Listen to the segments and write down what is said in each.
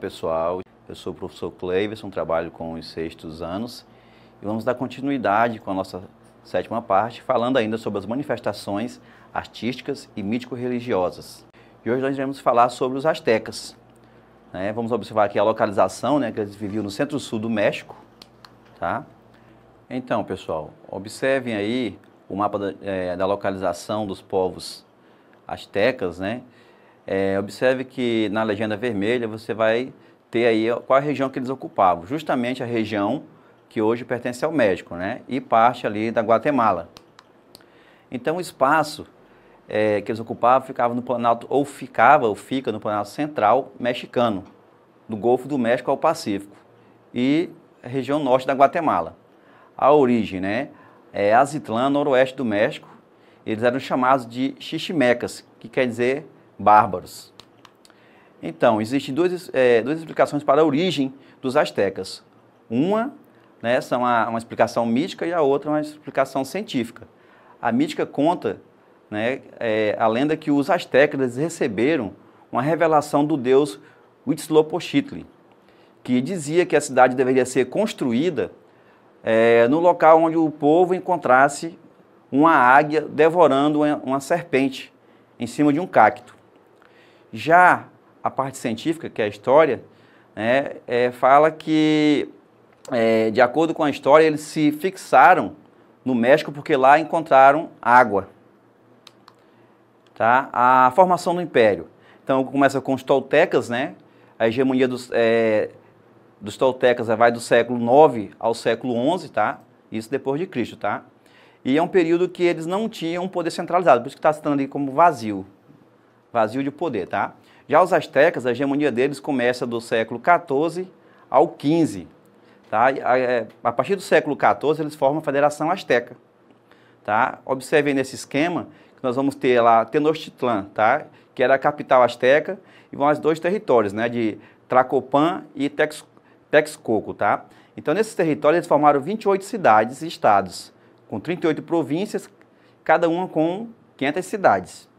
pessoal. Eu sou o professor Cleiverson, trabalho com os sextos anos e vamos dar continuidade com a nossa sétima parte, falando ainda sobre as manifestações artísticas e mítico-religiosas. E hoje nós iremos falar sobre os astecas. Né? Vamos observar aqui a localização, né, que eles viviam no centro-sul do México. Tá? Então, pessoal, observem aí o mapa da, é, da localização dos povos astecas, né? É, observe que na legenda vermelha você vai ter aí qual a região que eles ocupavam. Justamente a região que hoje pertence ao México, né? E parte ali da Guatemala. Então o espaço é, que eles ocupavam ficava no Planalto, ou ficava, ou fica no Planalto Central mexicano, do Golfo do México ao Pacífico, e a região norte da Guatemala. A origem, né? É Azitlã, noroeste do México. Eles eram chamados de xiximecas, que quer dizer bárbaros. Então, existem duas, é, duas explicações para a origem dos astecas. Uma né, são a, uma explicação mítica e a outra uma explicação científica. A mítica conta né, é, a lenda que os astecas receberam uma revelação do deus Huitzilopochtli, que dizia que a cidade deveria ser construída é, no local onde o povo encontrasse uma águia devorando uma serpente em cima de um cacto. Já a parte científica, que é a história, né, é, fala que, é, de acordo com a história, eles se fixaram no México porque lá encontraram água. Tá? A formação do Império. Então começa com os toltecas, né? A hegemonia dos, é, dos toltecas vai do século IX ao século XI, tá? Isso depois de Cristo, tá? E é um período que eles não tinham poder centralizado, por isso que está citando ali como vazio, vazio de poder, tá? Já os astecas, a hegemonia deles começa do século XIV ao XV, tá? É, a partir do século XIV eles formam a Federação Azteca, tá? Observem nesse esquema que nós vamos ter lá Tenochtitlan, tá? Que era a capital azteca e vão dois territórios, né? De Tracopan e Tex Texcoco, tá? Então nesses territórios eles formaram 28 cidades e estados, com 38 províncias, cada uma com 500 cidades.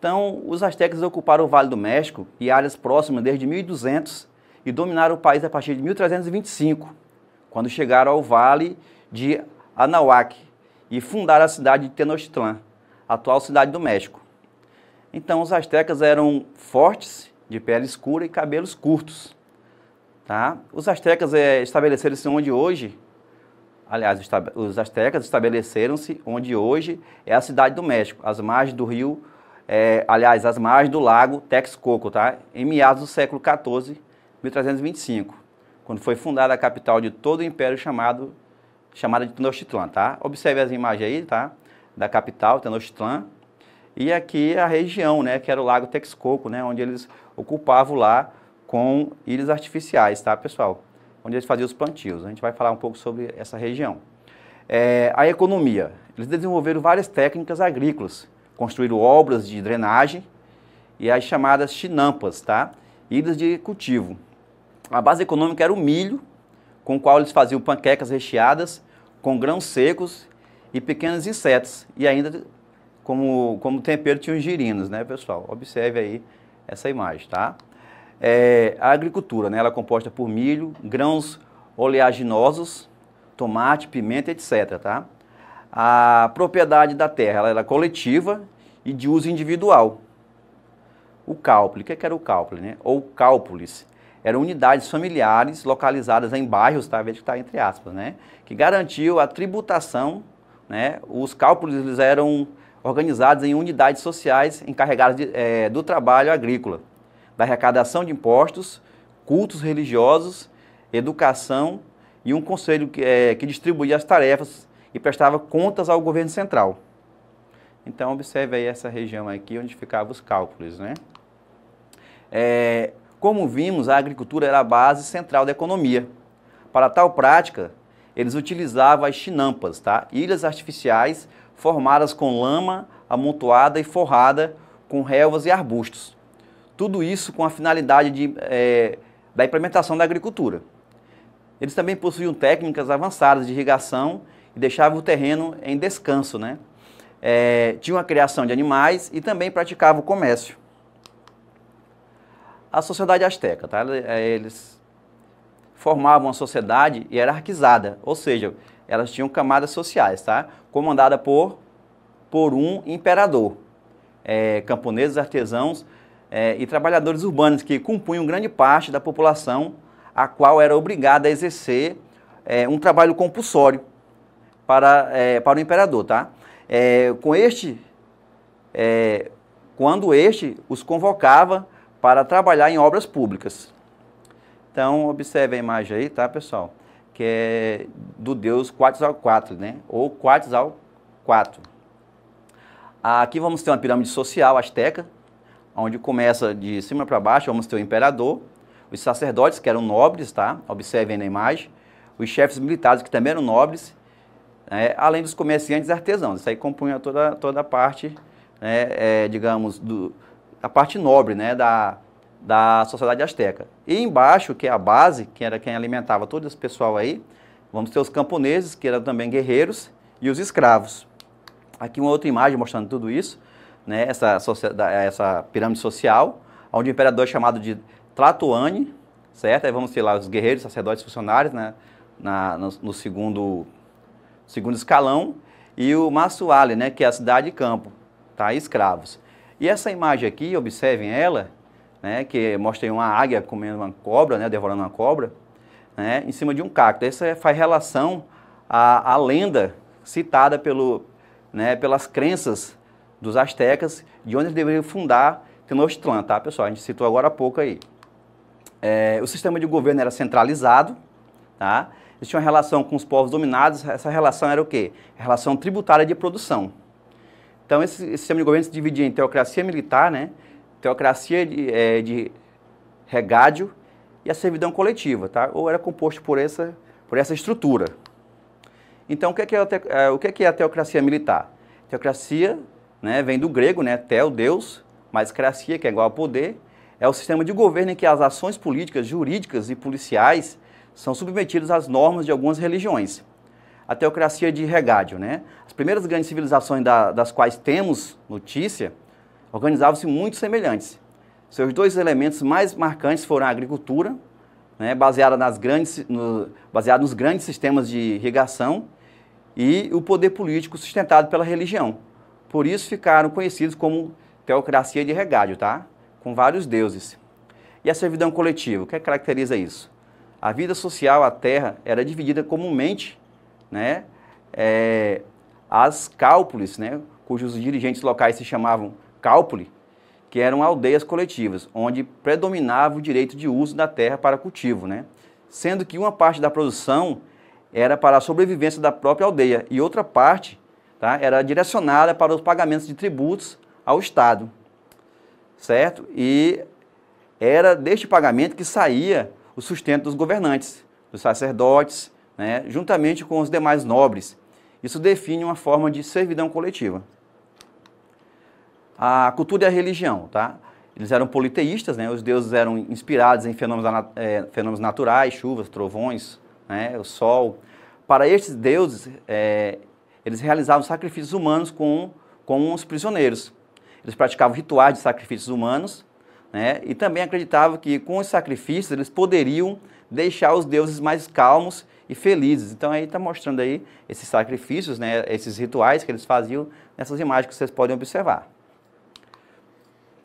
Então, os astecas ocuparam o Vale do México e áreas próximas desde 1200 e dominaram o país a partir de 1325, quando chegaram ao Vale de Anahuac e fundaram a cidade de Tenochtitlan, atual cidade do México. Então, os astecas eram fortes, de pele escura e cabelos curtos. Tá? Os astecas é, eh, estabeleceram-se onde hoje, aliás, os astecas estabeleceram-se onde hoje é a cidade do México, às margens do rio é, aliás, as margens do lago Texcoco, tá? em meados do século XIV, 1325, quando foi fundada a capital de todo o império chamado chamada de Tenochtitlan, tá? Observe as imagens aí, tá? Da capital, Tenochtitlan, e aqui a região, né, que era o Lago Texcoco, né, onde eles ocupavam lá com ilhas artificiais, tá, pessoal? Onde eles faziam os plantios. A gente vai falar um pouco sobre essa região. É, a economia. Eles desenvolveram várias técnicas agrícolas construíram obras de drenagem e as chamadas chinampas, tá? Ilhas de cultivo. A base econômica era o milho, com o qual eles faziam panquecas recheadas com grãos secos e pequenos insetos. E ainda como, como tempero tinha os girinos, né, pessoal? Observe aí essa imagem, tá? É, a agricultura, né, ela é composta por milho, grãos oleaginosos, tomate, pimenta, etc, tá? a propriedade da terra ela era coletiva e de uso individual. O cálpule, o é que era o cálpule, né? Ou cálpules, eram unidades familiares localizadas em bairros, tá? Veja que está entre aspas, né? Que garantiu a tributação, né? Os cálculos eles eram organizados em unidades sociais encarregadas de, é, do trabalho agrícola, da arrecadação de impostos, cultos religiosos, educação e um conselho que, é, que distribuía as tarefas e prestava contas ao governo central. Então, observe aí essa região aqui onde ficavam os cálculos, né? É, como vimos, a agricultura era a base central da economia. Para tal prática, eles utilizavam as chinampas, tá? ilhas artificiais formadas com lama amontoada e forrada com relvas e arbustos. Tudo isso com a finalidade de, é, da implementação da agricultura. Eles também possuíam técnicas avançadas de irrigação deixava o terreno em descanso, né? É, tinha uma criação de animais e também praticava o comércio. A sociedade asteca, tá? É, eles formavam uma sociedade hierarquizada, ou seja, elas tinham camadas sociais, tá? Comandada por, por um imperador. É, camponeses, artesãos é, e trabalhadores urbanos que compunham grande parte da população a qual era obrigada a exercer é, um trabalho compulsório para, é, para o imperador, tá? É, com este, é, quando este os convocava para trabalhar em obras públicas. Então, observe a imagem aí, tá, pessoal? Que é do deus 4, né? Ou 4. Aqui vamos ter uma pirâmide social asteca, onde começa de cima para baixo, vamos ter o imperador, os sacerdotes, que eram nobres, tá? Observem na imagem, os chefes militares, que também eram nobres, né, além dos comerciantes e artesãos. Isso aí compunha toda, toda a parte, né, é, digamos, do, a parte nobre né, da, da sociedade asteca. E embaixo, que é a base, que era quem alimentava todo esse pessoal aí, vamos ter os camponeses, que eram também guerreiros, e os escravos. Aqui uma outra imagem mostrando tudo isso, né, essa, essa pirâmide social, onde o imperador é chamado de Tlatoani, certo? Aí vamos ter lá os guerreiros, sacerdotes, funcionários, né, na, no, no segundo segundo escalão, e o Massuale, né, que é a cidade e campo, tá? escravos. E essa imagem aqui, observem ela, né, que mostra uma águia comendo uma cobra, né, devorando uma cobra, né, em cima de um cacto. Essa faz relação à, à lenda citada pelo, né, pelas crenças dos astecas, de onde eles deveriam fundar Tenochtitlan, tá, pessoal? A gente citou agora há pouco aí. É, o sistema de governo era centralizado, tá? eles tinham uma relação com os povos dominados, essa relação era o quê? A relação tributária de produção. Então, esse, esse, sistema de governo se dividia em teocracia militar, né? teocracia de, é, de regádio e a servidão coletiva, tá? ou era composto por essa, por essa estrutura. Então, o que é, que é, te, é o que é, que é a teocracia militar? Teocracia né, vem do grego, né, teo, Deus, mais cracia, que é igual a poder, é o sistema de governo em que as ações políticas, jurídicas e policiais são submetidos às normas de algumas religiões. A teocracia de Regádio, né? As primeiras grandes civilizações da, das quais temos notícia organizavam-se muito semelhantes. Seus dois elementos mais marcantes foram a agricultura, né, baseada, nas grandes, no, baseada nos grandes sistemas de irrigação, e o poder político sustentado pela religião. Por isso ficaram conhecidos como teocracia de Regádio, tá? com vários deuses. E a servidão coletiva, o que é caracteriza isso? A vida social, a terra, era dividida comumente né, é, as cálpules, né, cujos dirigentes locais se chamavam cálpule, que eram aldeias coletivas, onde predominava o direito de uso da terra para cultivo, né, sendo que uma parte da produção era para a sobrevivência da própria aldeia e outra parte tá, era direcionada para os pagamentos de tributos ao Estado, certo? E era deste pagamento que saía o sustento dos governantes, dos sacerdotes, né, juntamente com os demais nobres. Isso define uma forma de servidão coletiva. A cultura e a religião, tá? Eles eram politeístas, né? Os deuses eram inspirados em fenômenos, é, fenômenos naturais, chuvas, trovões, né? o sol. Para estes deuses, é, eles realizavam sacrifícios humanos com, com os prisioneiros. Eles praticavam rituais de sacrifícios humanos né? E também acreditava que com os sacrifícios eles poderiam deixar os deuses mais calmos e felizes. Então aí está mostrando aí esses sacrifícios, né? esses rituais que eles faziam nessas imagens que vocês podem observar.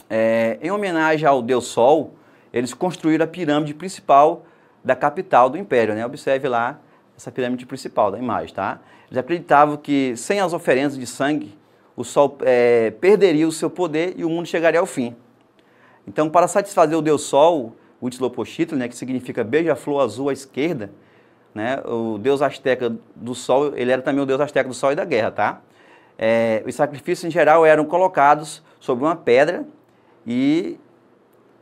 É, em homenagem ao deus Sol, eles construíram a pirâmide principal da capital do império. Né? Observe lá essa pirâmide principal da imagem, tá? Eles acreditavam que sem as oferendas de sangue, o sol é, perderia o seu poder e o mundo chegaria ao fim. Então, para satisfazer o deus Sol, Huitzilopochtli, né, que significa beija-flor azul à esquerda, né, o deus asteca do Sol, ele era também o deus asteca do Sol e da guerra, tá? É, os sacrifícios em geral eram colocados sobre uma pedra e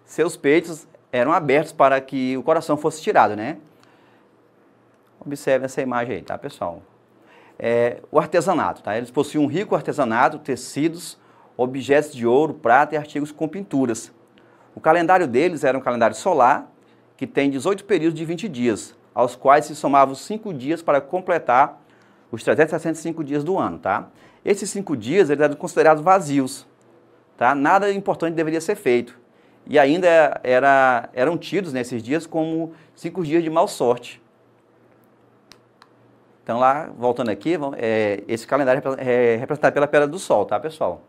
seus peitos eram abertos para que o coração fosse tirado, né? Observe essa imagem aí, tá, pessoal? É, o artesanato, tá? Eles possuíam um rico artesanato, tecidos, objetos de ouro, prata e artigos com pinturas. O calendário deles era um calendário solar, que tem 18 períodos de 20 dias, aos quais se somavam 5 dias para completar os 365 dias do ano, tá? Esses 5 dias eles eram considerados vazios, tá? Nada importante deveria ser feito. E ainda era, eram tidos nesses dias como 5 dias de mal sorte. Então lá, voltando aqui, é, esse calendário é representado pela Pedra do Sol, tá pessoal?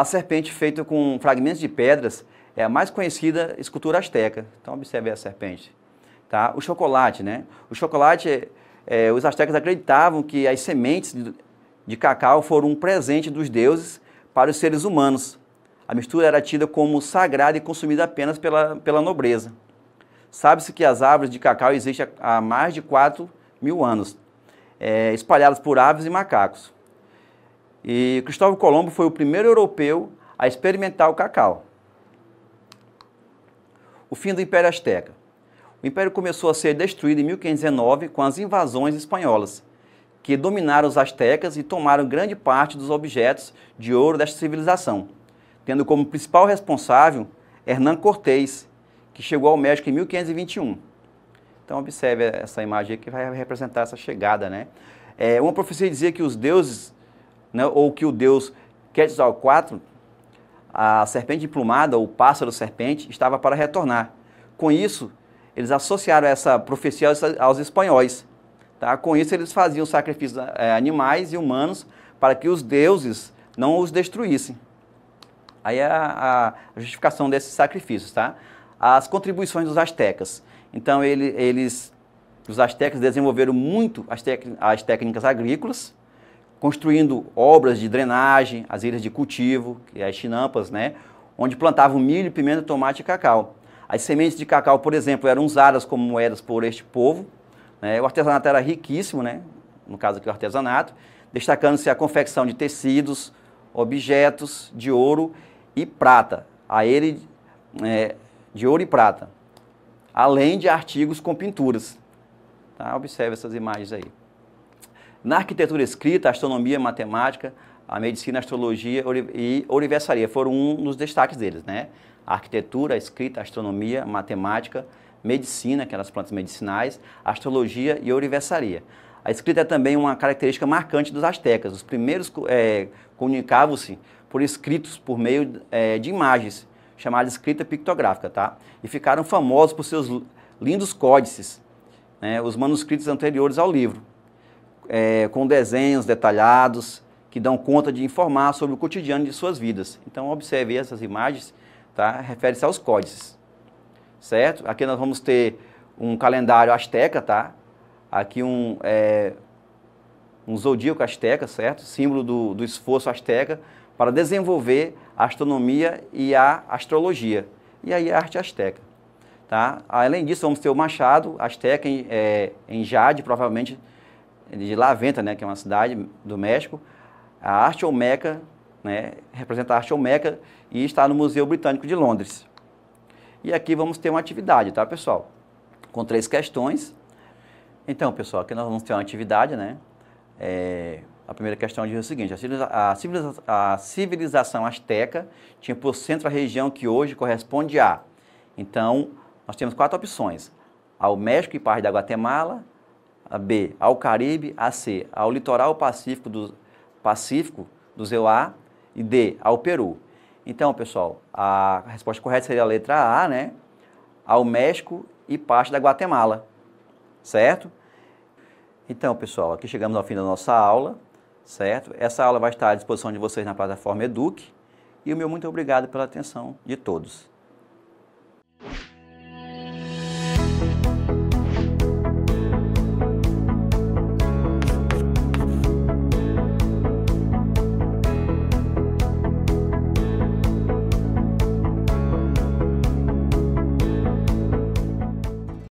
A serpente feita com fragmentos de pedras é a mais conhecida escultura asteca. Então observe a serpente. Tá? O chocolate, né? O chocolate, é, os astecas acreditavam que as sementes de, cacau foram um presente dos deuses para os seres humanos. A mistura era tida como sagrada e consumida apenas pela, pela nobreza. Sabe-se que as árvores de cacau existem há mais de 4 mil anos, é, espalhadas por aves e macacos. E Cristóvão Colombo foi o primeiro europeu a experimentar o cacau. O fim do Império Azteca. O império começou a ser destruído em 1519 com as invasões espanholas, que dominaram os astecas e tomaram grande parte dos objetos de ouro desta civilização, tendo como principal responsável Hernán Cortés, que chegou ao México em 1521. Então observe essa imagem que vai representar essa chegada, né? É, uma profecia dizia que os deuses né, ou que o deus Quetzalcoatl, é a serpente emplumada, ou pássaro serpente, estava para retornar. Com isso, eles associaram essa profecia aos espanhóis. Tá? Com isso, eles faziam sacrifícios é, animais e humanos para que os deuses não os destruíssem. Aí é a, a justificação desses sacrifícios, tá? As contribuições dos astecas. Então, ele, eles, os astecas desenvolveram muito as, tec, as técnicas agrícolas, construindo obras de drenagem, as ilhas de cultivo, que é as chinampas, né? onde plantavam milho, pimenta, tomate e cacau. As sementes de cacau, por exemplo, eram usadas como moedas por este povo. Né? O artesanato era riquíssimo, né? no caso aqui o artesanato, destacando-se a confecção de tecidos, objetos de ouro e prata, a ele é, de ouro e prata, além de artigos com pinturas. Tá? Observe essas imagens aí. Na arquitetura escrita, astronomia, matemática, a medicina, a astrologia e ourivesaria foram um dos destaques deles, né? A arquitetura, a escrita, a astronomia, a matemática, medicina, aquelas plantas medicinais, astrologia e ourivesaria. A escrita é também uma característica marcante dos astecas. Os primeiros é, comunicavam-se por escritos, por meio é, de imagens, chamada escrita pictográfica, tá? E ficaram famosos por seus lindos códices, né? os manuscritos anteriores ao livro é, com desenhos detalhados que dão conta de informar sobre o cotidiano de suas vidas. Então, observe essas imagens, tá? refere-se aos códices, certo? Aqui nós vamos ter um calendário asteca, tá? Aqui um, é, um zodíaco asteca, certo? Símbolo do, do esforço asteca para desenvolver a astronomia e a astrologia. E aí a arte asteca. Tá? Além disso, vamos ter o machado asteca em, é, em jade, provavelmente de La Venta, né, que é uma cidade do México, a arte Olmeca, né, representa a arte Olmeca e está no Museu Britânico de Londres. E aqui vamos ter uma atividade, tá, pessoal? Com três questões. Então, pessoal, aqui nós vamos ter uma atividade, né? É, a primeira questão diz o seguinte, a, a civilização azteca tinha por centro a região que hoje corresponde a. Então, nós temos quatro opções. Ao México e parte da Guatemala, a B, ao Caribe, a C, ao litoral pacífico, do, pacífico do EUA e D, ao Peru. Então, pessoal, a resposta correta seria a letra A, né? Ao México e parte da Guatemala, certo? Então, pessoal, aqui chegamos ao fim da nossa aula, certo? Essa aula vai estar à disposição de vocês na plataforma Eduque e o meu muito obrigado pela atenção de todos.